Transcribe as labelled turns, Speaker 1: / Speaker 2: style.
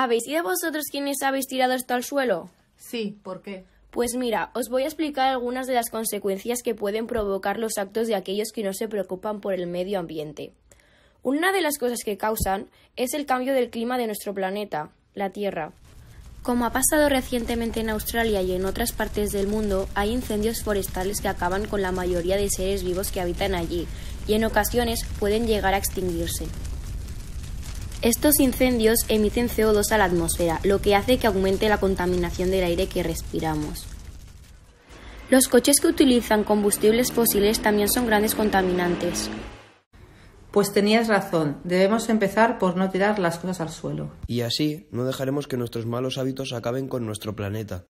Speaker 1: Habéis sido vosotros quienes habéis tirado esto al suelo? Sí, ¿por qué? Pues mira, os voy a explicar algunas de las consecuencias que pueden provocar los actos de aquellos que no se preocupan por el medio ambiente. Una de las cosas que causan es el cambio del clima de nuestro planeta, la Tierra. Como ha pasado recientemente en Australia y en otras partes del mundo, hay incendios forestales que acaban con la mayoría de seres vivos que habitan allí y en ocasiones pueden llegar a extinguirse. Estos incendios emiten CO2 a la atmósfera, lo que hace que aumente la contaminación del aire que respiramos. Los coches que utilizan combustibles fósiles también son grandes contaminantes.
Speaker 2: Pues tenías razón, debemos empezar por no tirar las cosas al suelo.
Speaker 1: Y así no dejaremos que nuestros malos hábitos acaben con nuestro planeta.